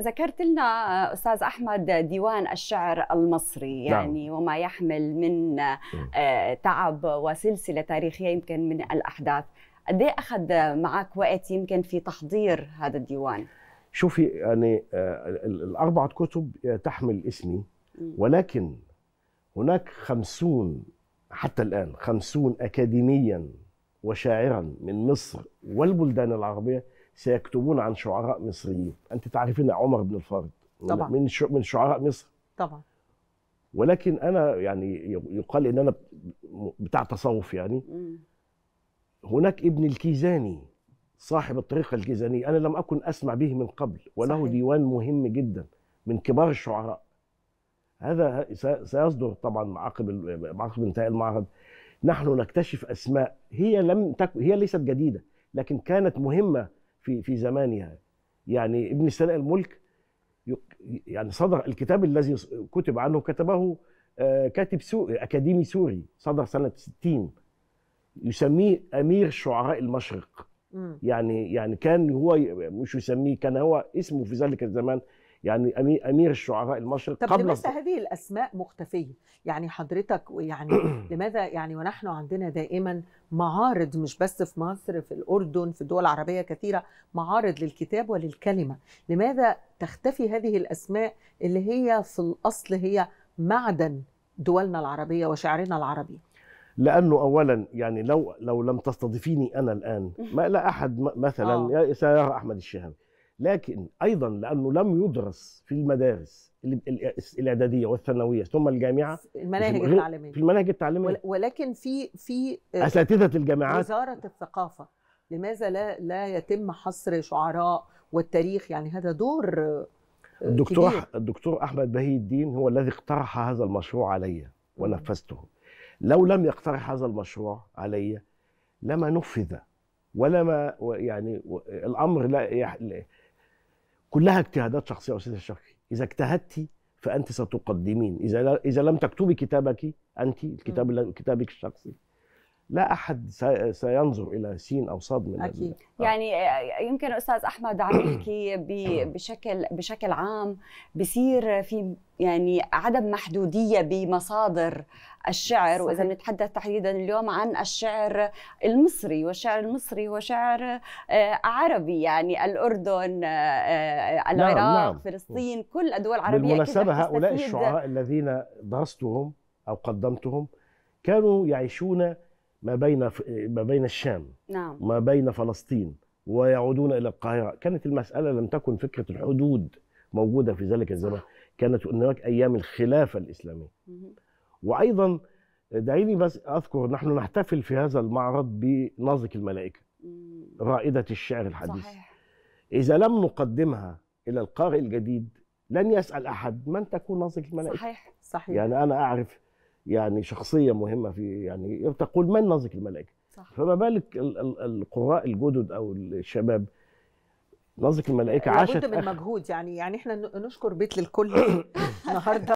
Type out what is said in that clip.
ذكرت لنا آه، استاذ احمد ديوان الشعر المصري نعم. يعني نعم. وما يحمل من نعم. آه، تعب وسلسله تاريخيه يمكن من الاحداث قد ايه اخذ معك وقت يمكن في تحضير هذا الديوان شوفي يعني آه، الاربعه كتب تحمل اسمي ولكن هناك خمسون حتى الآن خمسون أكاديميا وشاعرا من مصر والبلدان العربية سيكتبون عن شعراء مصريين انت تعرفين عمر بن الفارض طبعا من من شعراء مصر طبعا ولكن انا يعني يقال ان انا بتاع تصوف يعني هناك ابن الكيزاني صاحب الطريقه الكيزانيه انا لم اكن اسمع به من قبل وله صحيح. ديوان مهم جدا من كبار الشعراء هذا سيصدر طبعا عقب عقب انتهاء المعرض نحن نكتشف اسماء هي لم تك... هي ليست جديده لكن كانت مهمه في في زمانها يعني. يعني ابن سناء الملك يعني صدر الكتاب الذي كتب عنه كتبه آه، كاتب سوري اكاديمي سوري صدر سنه 60 يسميه امير شعراء المشرق يعني يعني كان هو مش يسميه كان هو اسمه في ذلك الزمان يعني امير الشعراء المشرق طب قبل لماذا هذه الاسماء مختفيه يعني حضرتك يعني لماذا يعني ونحن عندنا دائما معارض مش بس في مصر في الاردن في دول عربيه كثيره معارض للكتاب وللكلمه لماذا تختفي هذه الاسماء اللي هي في الاصل هي معدن دولنا العربيه وشعرنا العربي لانه اولا يعني لو لو لم تستضيفيني انا الان ما لا احد مثلا آه. سيرى احمد الشهامي لكن ايضا لانه لم يدرس في المدارس الاعداديه والثانويه ثم الجامعه المناهج التعليميه في المناهج التعليميه ولكن في في آه، اساتذه الجامعات وزاره الثقافه لماذا لا لا يتم حصر شعراء والتاريخ يعني هذا دور آه، الدكتور كبير. الدكتور احمد بهي الدين هو الذي اقترح هذا المشروع علي ونفذته لو لم يقترح هذا المشروع علي لما نفذ ولما يعني الامر لا كلها اجتهادات شخصيه استاذ الشافعي اذا اجتهدت فانت ستقدمين اذا اذا لم تكتبي كتابك انت الكتاب كتابك الشخصي لا احد سينظر الى سين او صاد من اكيد ال... آه. يعني آه، يمكن استاذ احمد عم يحكي بشكل بشكل عام بصير في يعني عدم محدوديه بمصادر الشعر واذا بنتحدث تحديدا اليوم عن الشعر المصري والشعر المصري هو شعر آه، عربي يعني الاردن نعم، العراق نعم نعم. فلسطين كل الدول العربيه بالمناسبه هؤلاء الشعراء الذين درستهم او قدمتهم كانوا يعيشون ما بين ما بين الشام نعم. ما بين فلسطين ويعودون الى القاهره كانت المساله لم تكن فكره الحدود موجوده في ذلك الزمان كانت هناك ايام الخلافه الاسلاميه وايضا دعيني بس اذكر نحن نحتفل في هذا المعرض بنازك الملائكه رائده الشعر الحديث صحيح. اذا لم نقدمها الى القارئ الجديد لن يسال احد من تكون نازك الملائكه صحيح صحيح يعني انا اعرف يعني شخصيه مهمه في يعني تقول من نظك الملائكه صح. فما بالك القراء الجدد او الشباب نظك الملائكه عاشت لابد من مجهود يعني يعني احنا نشكر بيت للكل النهارده